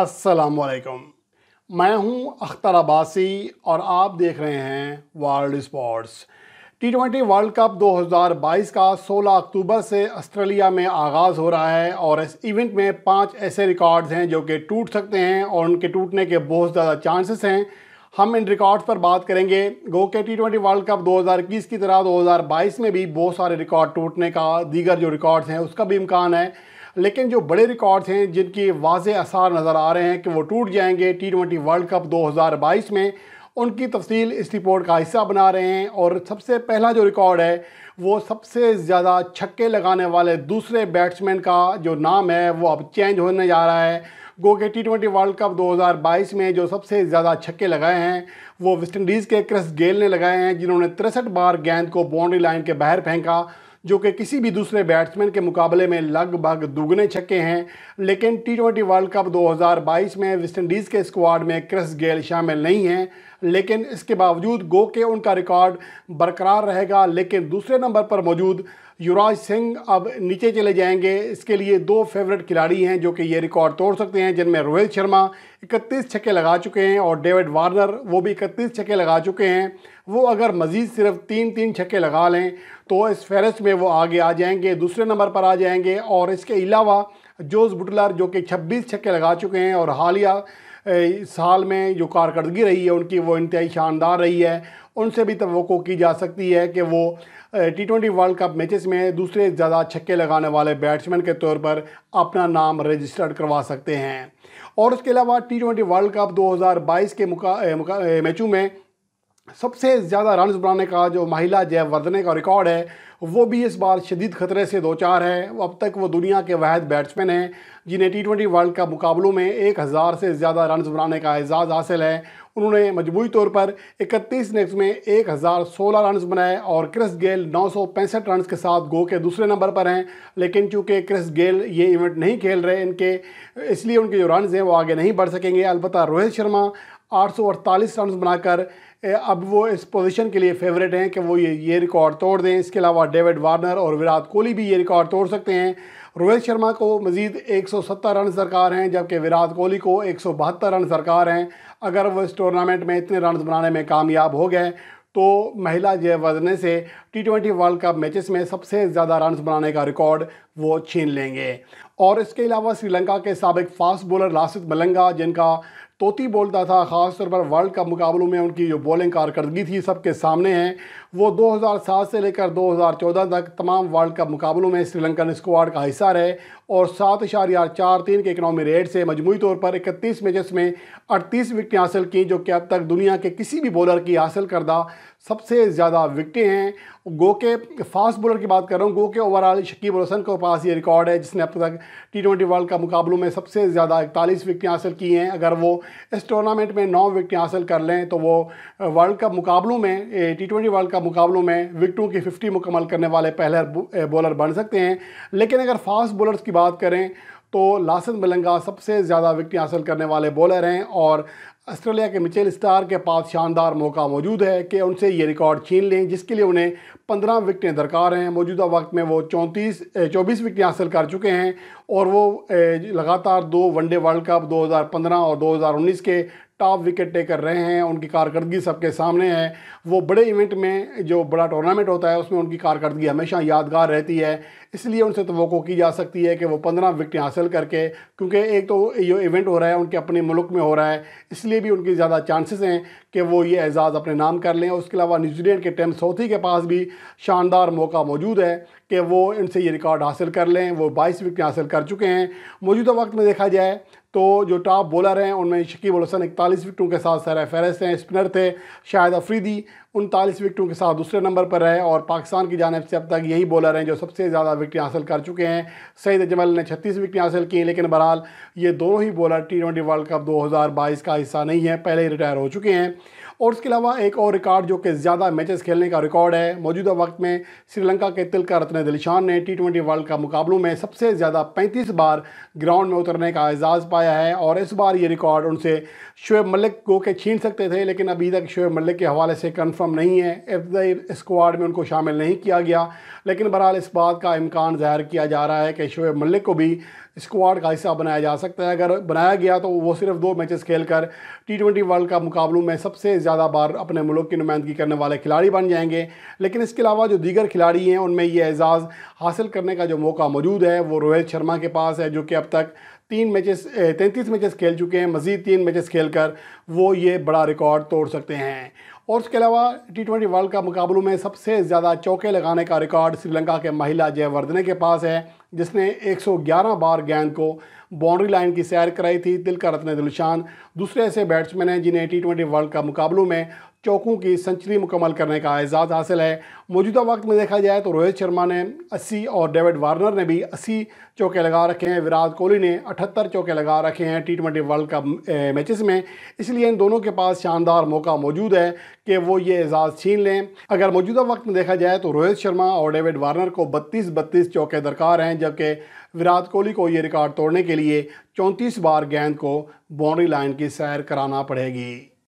असलकम मैं हूं अख्तर अब्बासी और आप देख रहे हैं world sports T twenty world cup 2022 का 16 अक्टूबर से ऑस्ट्रेलिया में आगाज़ हो रहा है और इस इवेंट में पांच ऐसे रिकॉर्ड्स हैं जो कि टूट सकते हैं और उनके टूटने के बहुत ज़्यादा चांसेस हैं हम इन रिकॉर्ड्स पर बात करेंगे गो के टी ट्वेंटी वर्ल्ड कप 2021 की तरह 2022 में भी बहुत सारे रिकॉर्ड टूटने का दीगर जो रिकॉर्ड्स हैं उसका भी इम्कान है लेकिन जो बड़े रिकॉर्ड्स हैं जिनकी वाज आसार नज़र आ रहे हैं कि वो टूट जाएंगे टी ट्वेंटी वर्ल्ड कप 2022 में उनकी तफसील इस रिपोर्ट का हिस्सा बना रहे हैं और सबसे पहला जो रिकॉर्ड है वो सबसे ज़्यादा छक्के लगाने वाले दूसरे बैट्समैन का जो नाम है वो अब चेंज होने जा रहा है गो के टी ट्वेंटी वर्ल्ड कप 2022 में जो सबसे ज़्यादा छक्के लगाए हैं वो वेस्टइंडीज़ के क्रिस गेल ने लगाए हैं जिन्होंने तिरसठ बार गेंद को बाउंड्री लाइन के बाहर फेंका जो कि किसी भी दूसरे बैट्समैन के मुकाबले में लगभग दुगने छक्के हैं लेकिन टी ट्वेंटी वर्ल्ड कप 2022 में वेस्टइंडीज़ के स्क्वाड में क्रिस गेल शामिल नहीं हैं लेकिन इसके बावजूद गो के उनका रिकॉर्ड बरकरार रहेगा लेकिन दूसरे नंबर पर मौजूद युवराज सिंह अब नीचे चले जाएंगे इसके लिए दो फेवरेट खिलाड़ी हैं जो कि ये रिकॉर्ड तोड़ सकते हैं जिनमें रोहित शर्मा इकतीस छक्के लगा चुके हैं और डेविड वार्नर वो भी इकतीस छक्के लगा चुके हैं वो अगर मज़ीद सिर्फ तीन तीन छक्के लगा लें तो इस फहरस्त में वो आगे आ जाएंगे दूसरे नंबर पर आ जाएंगे और इसके अलावा जोस बुटलर जो कि छब्बीस छक्के लगा चुके हैं और हालिया साल में जो कारकर्दगी रही है उनकी वो इंतहाई शानदार रही है उनसे भी तो की जा सकती है कि वो T twenty world cup matches में दूसरे ज़्यादा छक्के लगाने वाले बैट्समैन के तौर पर अपना नाम रजिस्टर्ड करवा सकते हैं और उसके अलावा टी ट्वेंटी वर्ल्ड कप 2022 के मुका, मुका मैचों में सबसे ज़्यादा रन बनाने का जो महिला जयवर्धने का रिकॉर्ड है वो भी इस बार शदीद खतरे से दो चार है अब तक वो दुनिया के वाद बैट्समैन हैं जिन्हें टी ट्वेंटी वर्ल्ड कप मुकाबलों में एक हज़ार से ज़्यादा रन बनाने का एजाज़ हासिल है उन्होंने मजमू तौर पर इकतीस इनिंग्स में एक हज़ार सोलह रन बनाए और क्रिस गेल नौ सौ पैंसठ रन के साथ गो के दूसरे नंबर पर हैं लेकिन चूँकि क्रिस गेल ये इवेंट नहीं खेल रहे इनके इसलिए उनके जो रन हैं वो आगे नहीं बढ़ सकेंगे अलबत् रोहित शर्मा आठ रन बनाकर अब वो इस पोजीशन के लिए फेवरेट हैं कि वो ये ये रिकॉर्ड तोड़ दें इसके अलावा डेविड वार्नर और विराट कोहली भी ये रिकॉर्ड तोड़ सकते हैं रोहित शर्मा को मज़ीद 170 रन दरकार हैं जबकि विराट कोहली को एक रन दरकार हैं अगर वो इस टूर्नामेंट में इतने रन बनाने में कामयाब हो गए तो महिला जय वजने से T twenty world cup matches में सबसे ज़्यादा रन बनाने का रिकॉर्ड वो छीन लेंगे और इसके अलावा श्रीलंका के सबक फास्ट बॉलर लासित मलंगा जिनका तोती बोलता था खासतौर पर वर्ल्ड कप मुकाबलों में उनकी जो बॉलिंग कारकर्दगी थी सबके सामने है वो 2007 से लेकर 2014 तक तमाम वर्ल्ड कप मुकाबलों में श्रीलंकन स्क्वाड का हिस्सा रहे और सात इशारिया चार तीन के इकनॉमी रेट से मजमू तौर पर इकतीस मैचेस में अड़तीस विकटें हासिल की जो कि अब तक दुनिया के किसी भी बॉलर की हासिल करदा सबसे ज़्यादा विकटें हैं गो के फास्ट बॉलर की बात कर रहा हूँ गो के ओवरऑल शकीब हसन के पास ये रिकॉर्ड है जिसने अब तक टी ट्वेंटी वर्ल्ड कप मुकाबलों में सबसे ज़्यादा इकतालीस विकटें हासिल की हैं अगर वो इस टूर्नामेंट में नौ विकटें हासिल कर लें तो वो वर्ल्ड कप मुकाबलों में टी ट्वेंटी वर्ल्ड कप मुकाबलों में विकटों की फिफ्टी मुकम्मल करने वाले पहले बॉलर बन सकते हैं लेकिन अगर फास्ट बॉलर्स की बात करें तो लासन बलंगा सबसे ज़्यादा विकटें हासिल करने वाले बॉलर हैं और ऑस्ट्रेलिया के मिचेल स्टार के पास शानदार मौका मौजूद है कि उनसे ये रिकॉर्ड छीन लें जिसके लिए उन्हें पंद्रह विकटें दरकार हैं मौजूदा वक्त में वो चौंतीस चौबीस विकटें हासिल कर चुके हैं और वो लगातार दो वनडे वर्ल्ड कप 2015 और 2019 के टॉप विकेट टेकर रहे हैं उनकी कारकर्दगी सबके सामने है वो बड़े इवेंट में जो बड़ा टूर्नामेंट होता है उसमें उनकी कारकर्दगी हमेशा यादगार रहती है इसलिए उनसे तो की जा सकती है कि वो पंद्रह विकटें हासिल करके क्योंकि एक तो ये इवेंट हो रहा है उनके अपने मुल्क में हो रहा है इसलिए भी उनकी ज़्यादा चांसेस हैं कि वो ये एजाज़ अपने नाम कर लें उसके अलावा न्यूजीलैंड के टेम सोथी के पास भी शानदार मौका मौजूद है कि वो इनसे ये रिकॉर्ड हासिल कर लें वो बाईस विकेट हासिल कर चुके हैं मौजूदा वक्त में देखा जाए तो जो टॉप बॉलर हैं उनमें शकीब हसन इकतालीस विकटों के साथ सर फहरस्त हैं स्पिनर थे शाहिद अफरीदी उनतालीस विकटों के साथ दूसरे नंबर पर रहे और पाकिस्तान की जानब से अब तक यही बॉलर हैं जो सबसे ज़्यादा विकटें हासिल कर चुके हैं सईद अजमल ने छत्तीस विकटें हासिल की लेकिन बहरहाल ये दोनों ही bowler T twenty world cup दो हज़ार बाईस का हिस्सा नहीं है पहले ही रिटायर हो चुके हैं और उसके अलावा एक और रिकॉर्ड जो कि ज़्यादा मैचेस खेलने का रिकॉर्ड है मौजूदा वक्त में श्रीलंका के तिलका रत्न दिलशान ने टी ट्वेंटी वर्ल्ड कप मुकाबलों में सबसे ज़्यादा पैंतीस बार ग्राउंड में उतरने का एजाज़ पाया है और इस बार ये रिकॉर्ड उनसे शुएब मलिक को के छीन सकते थे लेकिन अभी तक शुएब मलिक के हवाले से कन्फर्म नहीं है एफ स्क्वाड में उनको शामिल नहीं किया गया लेकिन बहरहाल इस बात का इम्कान ज़ाहिर किया जा रहा है कि शुएब मलिक को भी स्क्वाड का हिस्सा बनाया जा सकता है अगर बनाया गया तो वो सिर्फ दो मैचेस खेलकर टी ट्वेंटी वर्ल्ड कप मुकाबलों में सबसे ज़्यादा बार अपने मुल्क की नुमाइंदगी करने वाले खिलाड़ी बन जाएंगे लेकिन इसके अलावा जो दीगर खिलाड़ी हैं उनमें ये एजाज़ हासिल करने का जो मौका मौजूद है वो रोहित शर्मा के पास है जो कि अब तक तीन मैचेस तैंतीस मैचेस खेल चुके हैं मज़ीद तीन मैचेस खेलकर वो ये बड़ा रिकॉर्ड तोड़ सकते हैं और उसके अलावा टी ट्वेंटी वर्ल्ड कप मुकाबलों में सबसे ज़्यादा चौके लगाने का रिकॉर्ड श्रीलंका के महिला जयवर्धने के पास है जिसने 111 बार गेंद को बाउंड्री लाइन की सैर कराई थी दिल का रत्न दिलशान दूसरे ऐसे बैट्समैन हैं जिन्हें टी ट्वेंटी वर्ल्ड कप मुकाबलों में चौकों की सेंचुरी मुकम्मल करने का एजाज़ हासिल है मौजूदा वक्त में देखा जाए तो रोहित शर्मा ने 80 और डेविड वार्नर ने भी 80 चौके लगा रखे हैं विराट कोहली ने 78 चौके लगा रखे हैं T twenty world cup matches में इसलिए इन दोनों के पास शानदार मौका मौजूद है कि वो ये एजाज़ छीन लें अगर मौजूदा वक्त में देखा जाए तो रोहित शर्मा और डेविड वार्नर को बत्तीस बत्तीस चौके दरकार हैं जबकि विराट कोहली को ये रिकॉर्ड तोड़ने के लिए 34 बार गेंद को बाउंड्री लाइन की सैर कराना पड़ेगी